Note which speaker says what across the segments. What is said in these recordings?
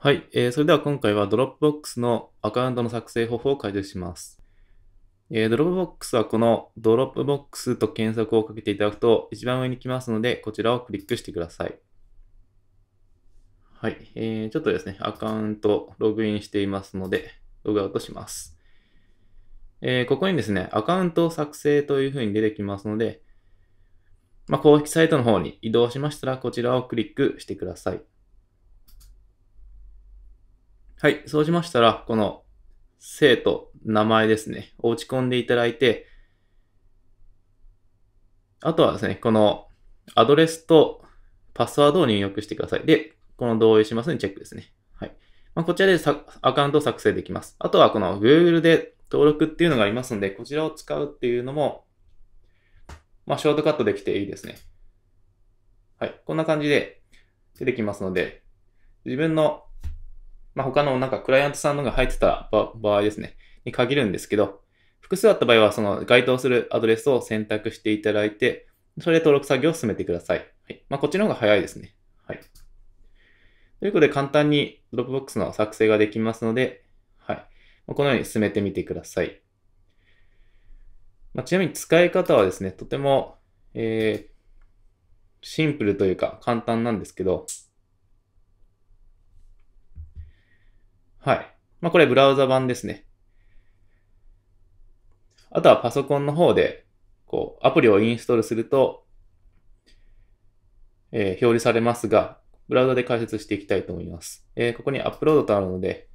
Speaker 1: はい、えー、それでは今回は Dropbox のアカウントの作成方法を解説します。えー、Dropbox はこの Dropbox と検索をかけていただくと一番上に来ますので、こちらをクリックしてください。はい、えー、ちょっとですね、アカウントログインしていますので、ログアウトします。えー、ここにですね、アカウント作成というふうに出てきますので、まあ、公式サイトの方に移動しましたら、こちらをクリックしてください。はい。そうしましたら、この生徒、名前ですね、落ち込んでいただいて、あとはですね、このアドレスとパスワードを入力してください。で、この同意しますにチェックですね。はい。まあ、こちらでアカウントを作成できます。あとはこの Google で登録っていうのがありますので、こちらを使うっていうのも、まあ、ショートカットできていいですね。はい。こんな感じで出てきますので、自分のまあ、他のなんかクライアントさんのが入ってた場合ですね、に限るんですけど、複数あった場合は、その該当するアドレスを選択していただいて、それで登録作業を進めてください。はい。まあ、こっちの方が早いですね。はい。ということで、簡単に Dropbox の作成ができますので、はい。このように進めてみてください。まあ、ちなみに使い方はですね、とても、えー、シンプルというか簡単なんですけど、はい。まあ、これブラウザ版ですね。あとはパソコンの方で、こう、アプリをインストールすると、えー、表示されますが、ブラウザで解説していきたいと思います。えー、ここにアップロードとあるので、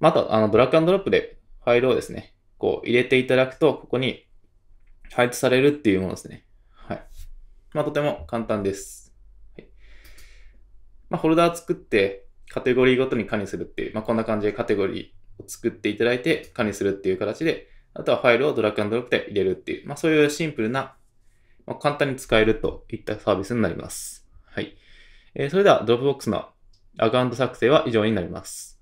Speaker 1: また、あの、ドラッグドロップでファイルをですね、こう入れていただくと、ここに配置されるっていうものですね。はい。まあ、とても簡単です。はい、まあ、フォルダー作って、カテゴリーごとに管理するっていう、まあ、こんな感じでカテゴリーを作っていただいて管理するっていう形で、あとはファイルをドラッグドロップで入れるっていう、まあ、そういうシンプルな、まあ、簡単に使えるといったサービスになります。はい。えー、それでは、ド r o p ボックスのアカウント作成は以上になります。